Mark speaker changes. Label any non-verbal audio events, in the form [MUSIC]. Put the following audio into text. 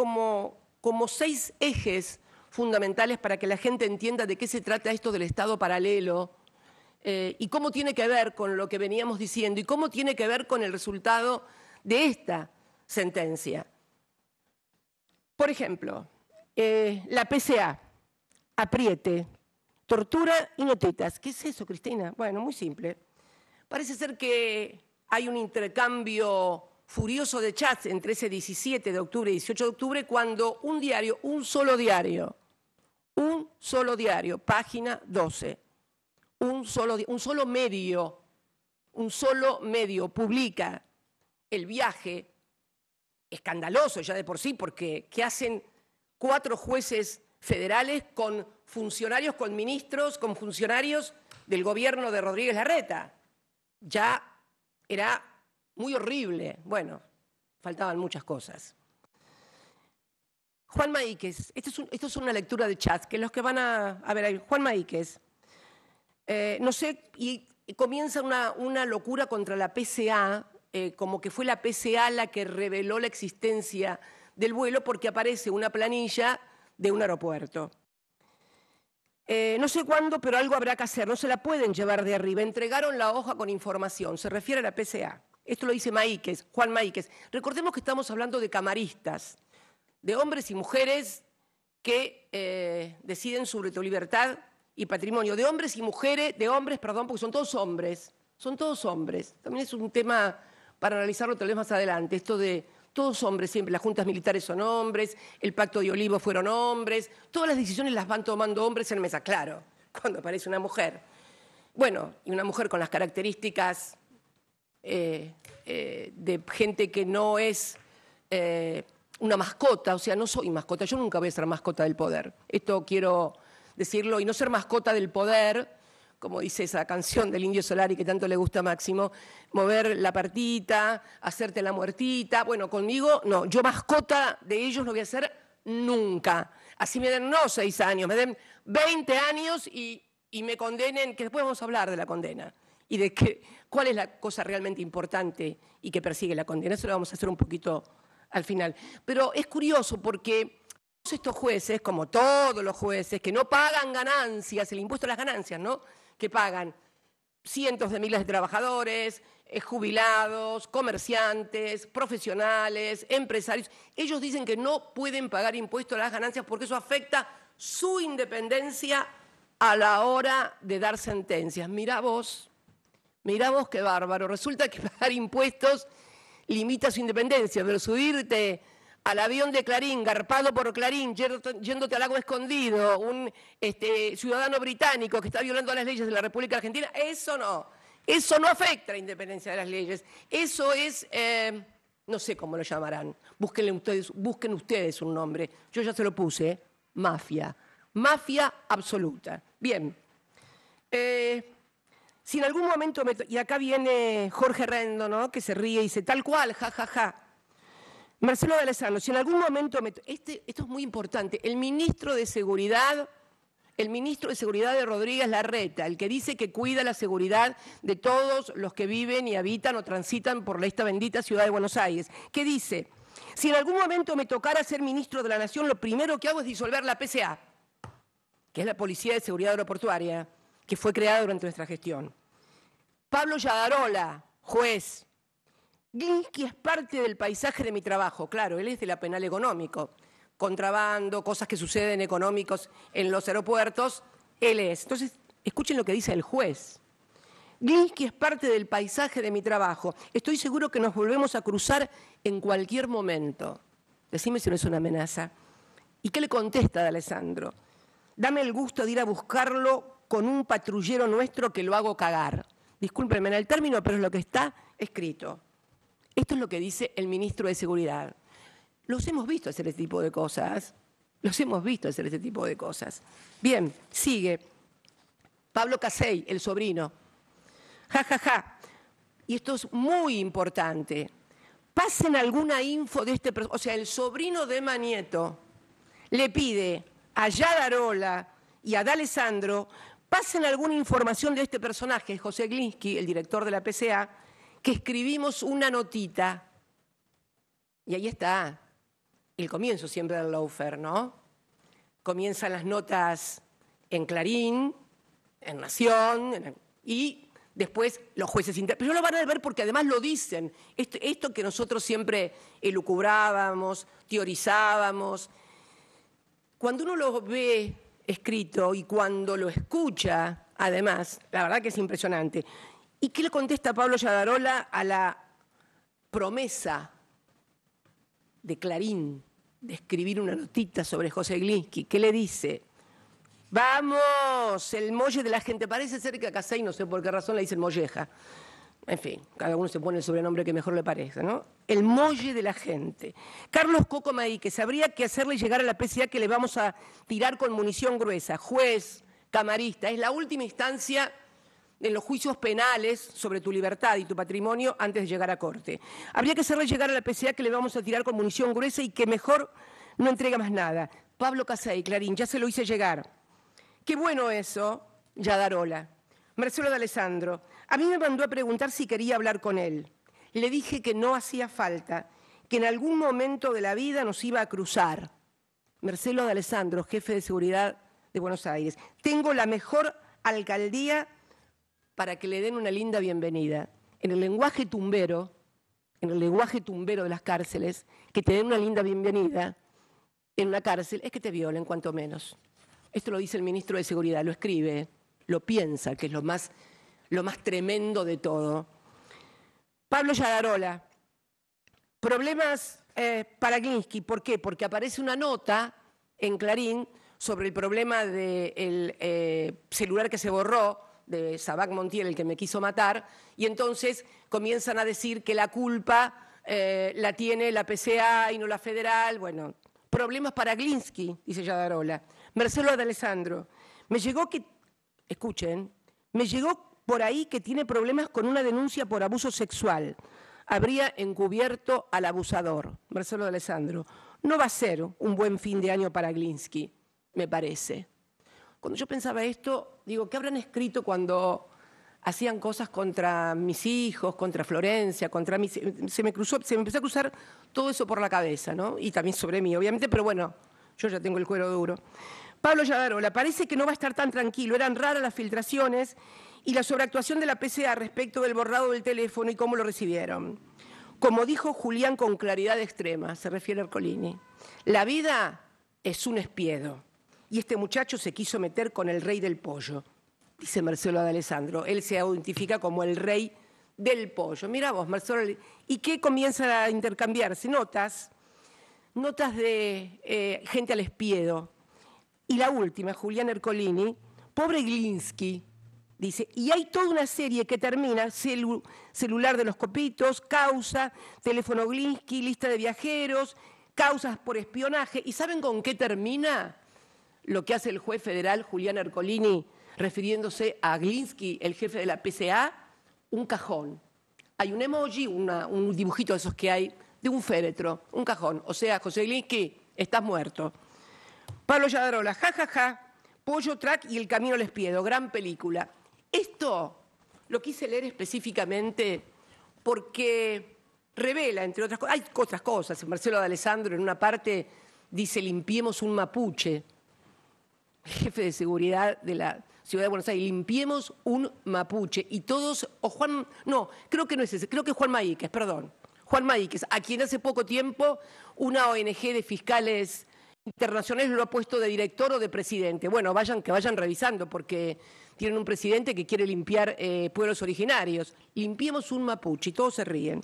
Speaker 1: como, como seis ejes fundamentales para que la gente entienda de qué se trata esto del Estado paralelo eh, y cómo tiene que ver con lo que veníamos diciendo y cómo tiene que ver con el resultado de esta sentencia. Por ejemplo, eh, la PCA, apriete, tortura y notetas. ¿Qué es eso, Cristina? Bueno, muy simple. Parece ser que hay un intercambio furioso de chats entre ese 17 de octubre y 18 de octubre, cuando un diario, un solo diario, un solo diario, página 12, un solo, un solo medio, un solo medio publica el viaje, escandaloso ya de por sí, porque ¿qué hacen cuatro jueces federales con funcionarios, con ministros, con funcionarios del gobierno de Rodríguez Larreta? Ya era muy horrible. Bueno, faltaban muchas cosas. Juan Maíquez, esto es, una lectura de chat, que los que van a... A ver, Juan Maíquez, eh, no sé, y, comienza una, locura contra la PCA, eh, como que fue la PCA la que reveló la existencia del vuelo porque aparece una planilla de un aeropuerto. Eh, no sé cuándo, pero algo habrá que hacer, no se la pueden llevar de arriba. Entregaron la hoja con información, se refiere a la PCA. Esto lo dice Maíquez, Juan Maíquez. Recordemos que estamos hablando de camaristas, de hombres y mujeres que eh, deciden sobre tu libertad y patrimonio, de hombres y mujeres, de hombres, perdón, porque son todos hombres, son todos hombres. También es un tema para analizarlo tal vez más adelante, esto de todos hombres siempre, las juntas militares son hombres, el pacto de Olivos fueron hombres, todas las decisiones las van tomando hombres en mesa, claro, cuando aparece una mujer. Bueno, y una mujer con las características eh, eh, de gente que no es eh, una mascota, o sea, no soy mascota, yo nunca voy a ser mascota del poder. Esto quiero decirlo, y no ser mascota del poder, como dice esa canción del Indio Solari que tanto le gusta a Máximo, mover la partita, hacerte la muertita, bueno, conmigo, no, yo mascota de ellos no voy a ser nunca. Así me den no seis años, me den veinte años y, y me condenen, que después vamos a hablar de la condena y de cuál es la cosa realmente importante y que persigue la condena. Eso lo vamos a hacer un poquito al final. Pero es curioso porque todos estos jueces, como todos los jueces, que no pagan ganancias, el impuesto a las ganancias, ¿no? Que pagan cientos de miles de trabajadores, eh, jubilados, comerciantes, profesionales, empresarios. Ellos dicen que no pueden pagar impuesto a las ganancias porque eso afecta su independencia a la hora de dar sentencias. Mira vos, Mirá vos qué bárbaro. Resulta que [LAUGHS] pagar impuestos limita su independencia, pero subirte al avión de Clarín, garpado por Clarín, yéndote al agua escondido, un este, ciudadano británico que está violando las leyes de la República Argentina, eso no. Eso no afecta la independencia de las leyes. Eso es, eh, no sé cómo lo llamarán. ustedes, busquen ustedes un nombre. Yo ya se lo puse, ¿eh? mafia. Mafia absoluta. Bien. Eh, si en algún momento Y acá viene Jorge Rendo, ¿no? Que se ríe y dice, tal cual, ja, ja, ja. Marcelo Galesano, si en algún momento Este, esto es muy importante. El ministro de Seguridad, el ministro de Seguridad de Rodríguez Larreta, el que dice que cuida la seguridad de todos los que viven y habitan o transitan por esta bendita ciudad de Buenos Aires, que dice, si en algún momento me tocara ser ministro de la Nación, lo primero que hago es disolver la PCA, que es la Policía de Seguridad Aeroportuaria, que fue creada durante nuestra gestión. Pablo Yadarola, juez. Glinsky es parte del paisaje de mi trabajo, claro, él es de la penal económico. Contrabando, cosas que suceden económicos en los aeropuertos, él es. Entonces, escuchen lo que dice el juez. Glinsky es parte del paisaje de mi trabajo. Estoy seguro que nos volvemos a cruzar en cualquier momento. Decime si no es una amenaza. ¿Y qué le contesta de Alessandro? Dame el gusto de ir a buscarlo con un patrullero nuestro que lo hago cagar discúlpenme en el término, pero es lo que está escrito. Esto es lo que dice el ministro de Seguridad. Los hemos visto hacer este tipo de cosas. Los hemos visto hacer este tipo de cosas. Bien, sigue. Pablo Casey, el sobrino. Ja, ja, ja. Y esto es muy importante. Pasen alguna info de este... O sea, el sobrino de Manieto le pide a Yadarola y a D'Alessandro pasen alguna información de este personaje, José Glinsky, el director de la PCA, que escribimos una notita. Y ahí está el comienzo siempre del laufer, ¿no? Comienzan las notas en Clarín, en Nación, y después los jueces Pero lo van a ver porque además lo dicen. esto que nosotros siempre elucubrábamos, teorizábamos. Cuando uno lo ve escrito y cuando lo escucha, además, la verdad que es impresionante. ¿Y qué le contesta Pablo Yadarola a la promesa de Clarín de escribir una notita sobre José Glinsky? ¿Qué le dice? Vamos, el molle de la gente parece ser que a Casey, no sé por qué razón, le dice molleja en fin, cada uno se pone el sobrenombre que mejor le parezca, ¿no? El molle de la gente. Carlos Coco que sabría que hacerle llegar a la PCA que le vamos a tirar con munición gruesa, juez, camarista, es la última instancia en los juicios penales sobre tu libertad y tu patrimonio antes de llegar a corte. Habría que hacerle llegar a la PCA que le vamos a tirar con munición gruesa y que mejor no entrega más nada. Pablo Casay, Clarín, ya se lo hice llegar. Qué bueno eso, Yadarola. Marcelo de Alessandro, a mí me mandó a preguntar si quería hablar con él. Le dije que no hacía falta, que en algún momento de la vida nos iba a cruzar. Marcelo de Alessandro, jefe de seguridad de Buenos Aires. Tengo la mejor alcaldía para que le den una linda bienvenida. En el lenguaje tumbero, en el lenguaje tumbero de las cárceles, que te den una linda bienvenida en una cárcel es que te violen cuanto menos. Esto lo dice el ministro de Seguridad, lo escribe, lo piensa, que es lo más lo más tremendo de todo. Pablo Yadarola, problemas eh, para Glinsky, ¿por qué? Porque aparece una nota en Clarín sobre el problema del eh, celular que se borró de Sabac Montiel, el que me quiso matar, y entonces comienzan a decir que la culpa eh, la tiene la PCA y no la federal, bueno, problemas para Glinsky, dice Yadarola. Marcelo de me llegó que, escuchen, me llegó por ahí que tiene problemas con una denuncia por abuso sexual. Habría encubierto al abusador, Marcelo de Alessandro. No va a ser un buen fin de año para Glinsky, me parece. Cuando yo pensaba esto, digo, ¿qué habrán escrito cuando hacían cosas contra mis hijos, contra Florencia, contra mí? Se me cruzó, se me empezó a cruzar todo eso por la cabeza, ¿no? Y también sobre mí, obviamente, pero bueno, yo ya tengo el cuero duro. Pablo Yadarola, parece que no va a estar tan tranquilo, eran raras las filtraciones y la sobreactuación de la PCA respecto del borrado del teléfono y cómo lo recibieron. Como dijo Julián con claridad extrema, se refiere a Ercolini, la vida es un espiedo y este muchacho se quiso meter con el rey del pollo, dice Marcelo Adalessandro. Él se identifica como el rey del pollo. Mira vos, Marcelo, ¿y qué comienza a intercambiarse? Notas, notas de eh, gente al espiedo. Y la última, Julián Ercolini, pobre Glinsky, Dice, y hay toda una serie que termina, celular de los copitos, causa, teléfono Glinsky, lista de viajeros, causas por espionaje. ¿Y saben con qué termina? Lo que hace el juez federal Julián Arcolini refiriéndose a Glinsky, el jefe de la PCA, un cajón. Hay un emoji, un dibujito de esos que hay, de un féretro, un cajón. O sea, José Glinsky, estás muerto. Pablo Yadarola, jajaja, ja, ja, Pollo Track y El Camino les pido gran película. Esto lo quise leer específicamente porque revela, entre otras cosas, hay otras cosas. Marcelo de Alessandro en una parte dice, limpiemos un mapuche. Jefe de seguridad de la Ciudad de Buenos Aires, limpiemos un mapuche. Y todos, o Juan, no, creo que no es ese, creo que es Juan Maíquez, perdón. Juan Maíquez, a quien hace poco tiempo una ONG de fiscales internacionales lo ha puesto de director o de presidente. Bueno, vayan, que vayan revisando, porque tienen un presidente que quiere limpiar eh, pueblos originarios. Limpiemos un mapuche y todos se ríen.